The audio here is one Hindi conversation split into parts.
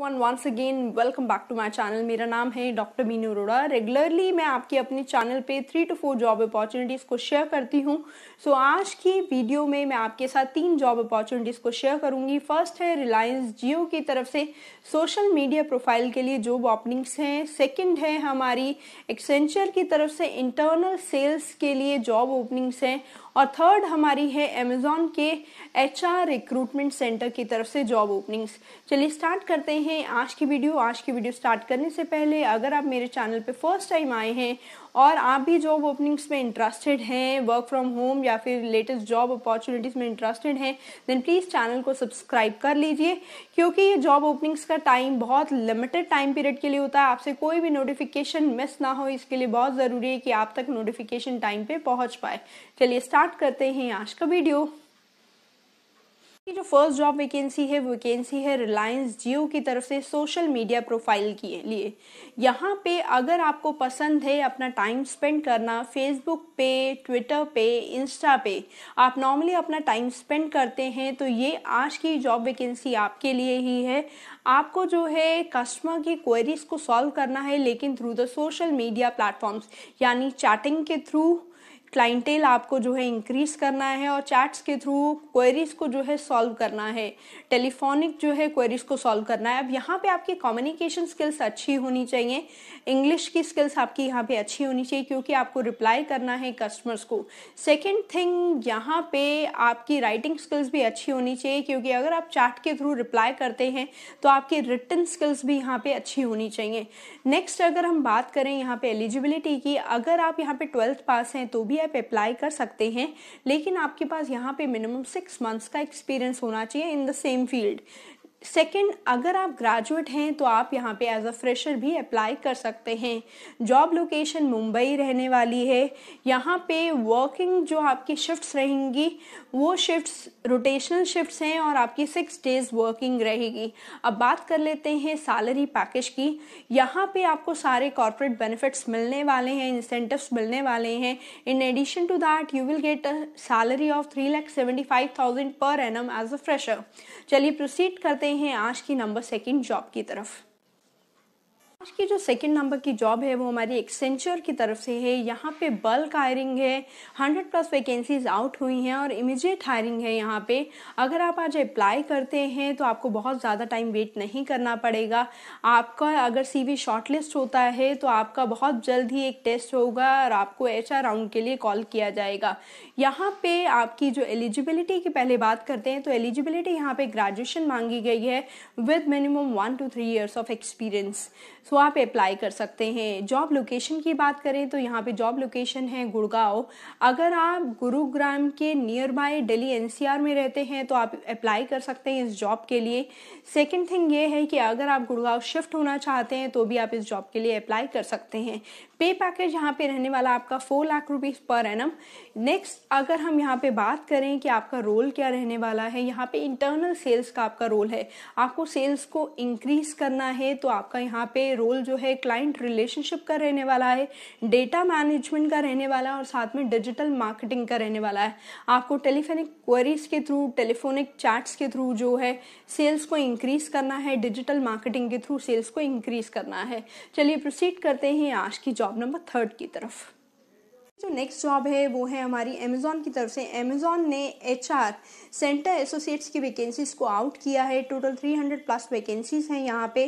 one once again welcome back to my channel मेरा नाम है डॉक्टर मीनू अरोड़ा रेगुलरली मैं आपके अपने चैनल पे three two four job opportunities को शेयर करती हूँ सो so, आज की वीडियो में मैं आपके साथ तीन जॉब अपॉर्चुनिटीज़ को शेयर करूँगी फर्स्ट है रिलायंस जियो की तरफ से सोशल मीडिया प्रोफाइल के लिए जॉब ओपनिंग्स हैं सेकेंड है हमारी एक्सेंचर की तरफ से इंटरनल सेल्स के लिए जॉब ओपनिंग्स हैं और थर्ड हमारी है अमेजोन के एच रिक्रूटमेंट सेंटर की तरफ से जॉब ओपनिंग्स चलिए स्टार्ट करते हैं हैं आज की वीडियो आज की वीडियो स्टार्ट करने से पहले अगर आप मेरे चैनल पे फर्स्ट टाइम आए हैं और आप भी जॉब ओपनिंग्स में इंटरेस्टेड हैं वर्क फ्रॉम होम या फिर लेटेस्ट जॉब अपॉर्चुनिटीज़ में इंटरेस्टेड हैं देन प्लीज़ चैनल को सब्सक्राइब कर लीजिए क्योंकि ये जॉब ओपनिंग्स का टाइम बहुत लिमिटेड टाइम पीरियड के लिए होता है आपसे कोई भी नोटिफिकेशन मिस ना हो इसके लिए बहुत ज़रूरी है कि आप तक नोटिफिकेशन टाइम पर पहुँच पाए चलिए स्टार्ट करते हैं आज का वीडियो जो फर्स्ट जॉब वैकेंसी है वैकेंसी है रिलायंस जियो की तरफ से सोशल मीडिया प्रोफाइल के लिए यहाँ पे अगर आपको पसंद है अपना टाइम स्पेंड करना फेसबुक पे ट्विटर पे इंस्टा पे आप नॉर्मली अपना टाइम स्पेंड करते हैं तो ये आज की जॉब वैकेंसी आपके लिए ही है आपको जो है कस्टमर की क्वेरीज को सॉल्व करना है लेकिन through the social media platforms यानी चैटिंग के थ्रू क्लाइंटेल आपको जो है इंक्रीज करना है और चैट्स के थ्रू क्वेरीज को जो है सॉल्व करना है टेलीफोनिक जो है क्वेरीज को सॉल्व करना है अब यहाँ पे आपकी कम्युनिकेशन स्किल्स अच्छी होनी चाहिए इंग्लिश की स्किल्स आपकी यहाँ पे अच्छी होनी चाहिए क्योंकि आपको रिप्लाई करना है कस्टमर्स को सेकेंड थिंग यहाँ पे आपकी राइटिंग स्किल्स भी अच्छी होनी चाहिए क्योंकि अगर आप चैट के थ्रू रिप्लाई करते हैं तो आपकी रिटर्न स्किल्स भी यहाँ पे अच्छी होनी चाहिए नेक्स्ट अगर हम बात करें यहाँ पे एलिजिबिलिटी की अगर आप यहाँ पे ट्वेल्थ पास हैं तो भी आप अप्लाई कर सकते हैं लेकिन आपके पास यहाँ पे मिनिमम सिक्स मंथ्स का एक्सपीरियंस होना चाहिए in the same field second अगर आप ग्रेजुएट हैं तो आप यहाँ पे एज अ फ्रेशर भी अप्लाई कर सकते हैं जॉब लोकेशन मुंबई रहने वाली है यहाँ पे वर्किंग जो आपकी शिफ्ट्स रहेंगी वो शिफ्ट्स रोटेशनल शिफ्ट्स हैं और आपकी सिक्स डेज वर्किंग रहेगी अब बात कर लेते हैं सैलरी पैकेज की यहाँ पे आपको सारे कॉरपोरेट बेनिफिट्स मिलने वाले हैं इंसेंटिव्स मिलने वाले हैं in addition to that you will get a salary of three lakh seventy five thousand per annum as a fresher चलिए प्रोसीड करते गए हैं आज की नंबर सेकंड जॉब की तरफ आज की जो सेकंड नंबर की जॉब है वो हमारी एक्सेंचर की तरफ से है यहाँ पे बल्क हायरिंग है 100 प्लस वैकेंसीज आउट हुई हैं और इमीडिएट हायरिंग है यहाँ पे अगर आप आज अप्लाई करते हैं तो आपको बहुत ज़्यादा टाइम वेट नहीं करना पड़ेगा आपका अगर सीवी शॉर्टलिस्ट होता है तो आपका बहुत जल्द ही एक टेस्ट होगा और आपको एच राउंड के लिए कॉल किया जाएगा यहाँ पर आपकी जो एलिजिबिलिटी की पहले बात करते हैं तो एलिजिबिलिटी यहाँ पर ग्रेजुएशन मांगी गई है with minimum one two three years of experience so आप अप्लाई कर सकते हैं जॉब लोकेशन की बात करें तो यहाँ पे जॉब लोकेशन है गुड़गांव अगर आप गुरुग्राम के नियर बाय डेली एन में रहते हैं तो आप अप्लाई कर सकते हैं इस जॉब के लिए सेकेंड थिंग ये है कि अगर आप गुड़गांव शिफ्ट होना चाहते हैं तो भी आप इस जॉब के लिए अप्लाई कर सकते हैं पे पैकेज यहाँ पे रहने वाला आपका four lakh rupees per annum next अगर हम यहाँ पे बात करें कि आपका रोल क्या रहने वाला है यहाँ पे इंटरनल सेल्स का आपका रोल है आपको सेल्स को इंक्रीज करना है तो आपका यहाँ पे रोल जो है क्लाइंट रिलेशनशिप का रहने वाला है डेटा मैनेजमेंट का रहने वाला है और साथ में डिजिटल मार्केटिंग का रहने वाला है आपको टेलीफोनिक क्वेरीज के थ्रू टेलीफोनिक चैट्स के थ्रू जो है सेल्स को इंक्रीज करना है डिजिटल मार्केटिंग के थ्रू सेल्स को इंक्रीज करना है चलिए प्रोसीड करते हैं आज की जॉब नंबर थर्ड की तरफ जो नेक्स्ट जॉब है वो है हमारी अमेजोन की तरफ से अमेज़ॉन ने एच आर सेंटर एसोसिएट्स की वैकेंसीज़ को आउट किया है total three hundred plus vacancies हैं यहाँ पे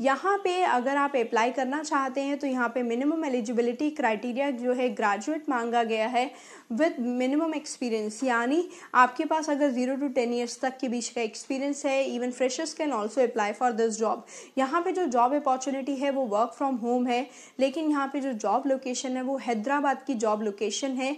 यहाँ पे अगर आप अप्लाई करना चाहते हैं तो यहाँ पे मिनिमम एलिजिबिलिटी क्राइटेरिया जो है ग्रेजुएट मांगा गया है विद मिनिमम एक्सपीरियंस यानी आपके पास अगर जीरो टू टेन ईयर्स तक के बीच का एक्सपीरियंस है even freshers can also apply for this job यहाँ पे जो जॉब अपॉर्चुनिटी है वो वर्क फ्रॉम होम है लेकिन यहाँ पे जो जॉब लोकेशन है वो हैदराबाद की जॉब लोकेशन है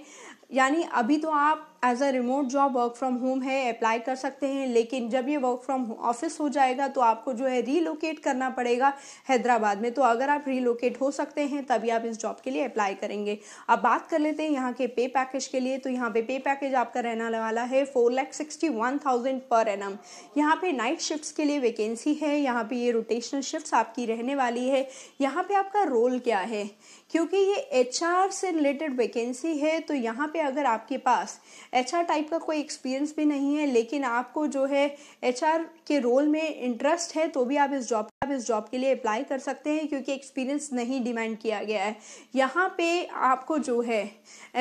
यानी अभी तो आप as a remote job work from home है अप्लाई कर सकते हैं लेकिन जब ये वर्क फ्रॉम ऑफिस हो जाएगा तो आपको जो है रीलोकेट करना पड़ेगा हैदराबाद में तो अगर आप रीलोकेट हो सकते हैं तभी आप इस जॉब के लिए अप्लाई करेंगे अब बात कर लेते हैं यहाँ के पे पैकेज के लिए तो यहाँ पे पे पैकेज आपका रहने वाला है four lakh sixty one thousand per annum यहाँ पे नाइट शिफ्ट के लिए वैकेंसी है यहाँ पे ये रोटेशनल शिफ्ट आपकी रहने वाली है यहाँ पे आपका रोल क्या है क्योंकि ये एच से रिलेटेड वैकेंसी है तो यहाँ पे पे अगर आपके पास एच टाइप का कोई एक्सपीरियंस भी नहीं है लेकिन आपको जो है एच के रोल में इंटरेस्ट है तो भी आप इस जॉब आप इस जॉब के लिए अप्लाई कर सकते हैं क्योंकि एक्सपीरियंस नहीं डिमांड किया गया है यहाँ पे आपको जो है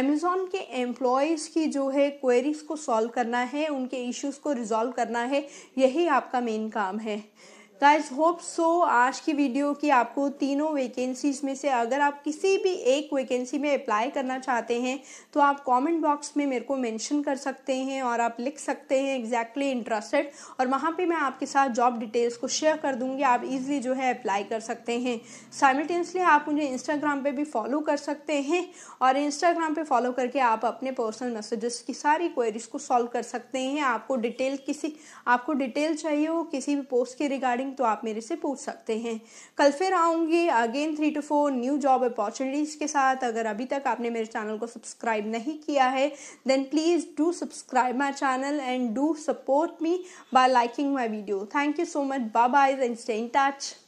अमेजोन के एम्प्लॉयज़ की जो है क्वेरीज को सॉल्व करना है उनके इश्यूज़ को रिजॉल्व करना है यही आपका मेन काम है गाइज होप सो आज की वीडियो की आपको तीनों वैकेंसीज में से अगर आप किसी भी एक वैकेंसी में अप्लाई करना चाहते हैं तो आप कमेंट बॉक्स में मेरे को मेंशन कर सकते हैं और आप लिख सकते हैं एग्जैक्टली इंटरेस्टेड और वहाँ पे मैं आपके साथ जॉब डिटेल्स को शेयर कर दूँगी आप इजीली जो है अप्लाई कर सकते हैं साइमल्टेनियसली आप मुझे इंस्टाग्राम पर भी फॉलो कर सकते हैं और इंस्टाग्राम पर फॉलो करके आप अपने पर्सनल मैसेजेस की सारी क्वेरीज को सॉल्व कर सकते हैं आपको डिटेल किसी आपको डिटेल चाहिए हो किसी भी पोस्ट के रिगार्डिंग रिगार्डिंग तो आप मेरे से पूछ सकते हैं कल फिर आऊँगी again three two four new job opportunities के साथ अगर अभी तक आपने मेरे चैनल को सब्सक्राइब नहीं किया है then please do subscribe my channel and do support me by liking my video thank you so much bye bye and stay in touch